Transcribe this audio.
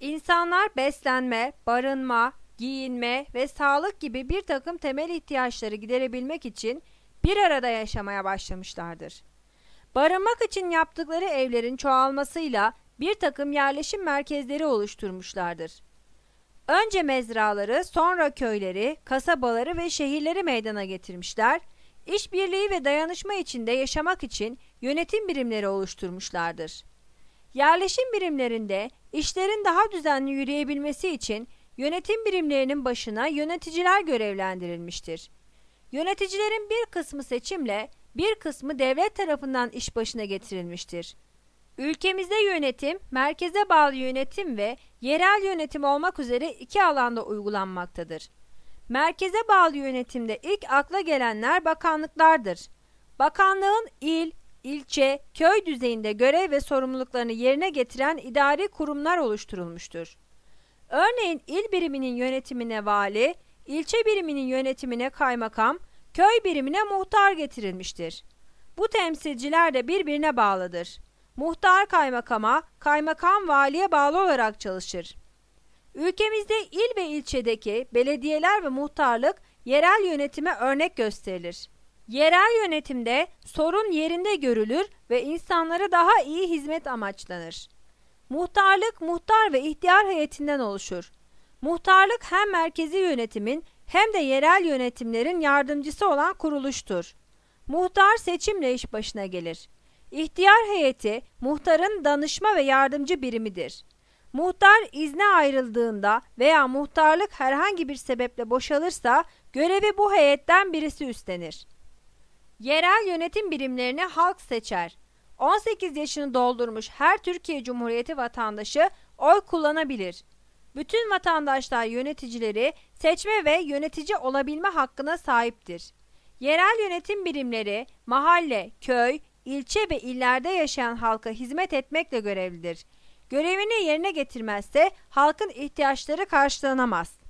İnsanlar beslenme, barınma, giyinme ve sağlık gibi bir takım temel ihtiyaçları giderebilmek için bir arada yaşamaya başlamışlardır. Barınmak için yaptıkları evlerin çoğalmasıyla bir takım yerleşim merkezleri oluşturmuşlardır. Önce mezraları, sonra köyleri, kasabaları ve şehirleri meydana getirmişler, işbirliği ve dayanışma içinde yaşamak için yönetim birimleri oluşturmuşlardır. Yerleşim birimlerinde işlerin daha düzenli yürüyebilmesi için yönetim birimlerinin başına yöneticiler görevlendirilmiştir. Yöneticilerin bir kısmı seçimle, bir kısmı devlet tarafından iş başına getirilmiştir. Ülkemizde yönetim, merkeze bağlı yönetim ve yerel yönetim olmak üzere iki alanda uygulanmaktadır. Merkeze bağlı yönetimde ilk akla gelenler bakanlıklardır. Bakanlığın il, ilçe, köy düzeyinde görev ve sorumluluklarını yerine getiren idari kurumlar oluşturulmuştur. Örneğin il biriminin yönetimine vali, ilçe biriminin yönetimine kaymakam, köy birimine muhtar getirilmiştir. Bu temsilciler de birbirine bağlıdır. Muhtar kaymakama, kaymakam valiye bağlı olarak çalışır. Ülkemizde il ve ilçedeki belediyeler ve muhtarlık yerel yönetime örnek gösterilir. Yerel yönetimde sorun yerinde görülür ve insanlara daha iyi hizmet amaçlanır. Muhtarlık muhtar ve ihtiyar heyetinden oluşur. Muhtarlık hem merkezi yönetimin hem de yerel yönetimlerin yardımcısı olan kuruluştur. Muhtar seçimle iş başına gelir. İhtiyar heyeti muhtarın danışma ve yardımcı birimidir. Muhtar izne ayrıldığında veya muhtarlık herhangi bir sebeple boşalırsa görevi bu heyetten birisi üstlenir. Yerel yönetim birimlerini halk seçer. 18 yaşını doldurmuş her Türkiye Cumhuriyeti vatandaşı oy kullanabilir. Bütün vatandaşlar yöneticileri seçme ve yönetici olabilme hakkına sahiptir. Yerel yönetim birimleri mahalle, köy, ilçe ve illerde yaşayan halka hizmet etmekle görevlidir. Görevini yerine getirmezse halkın ihtiyaçları karşılanamaz.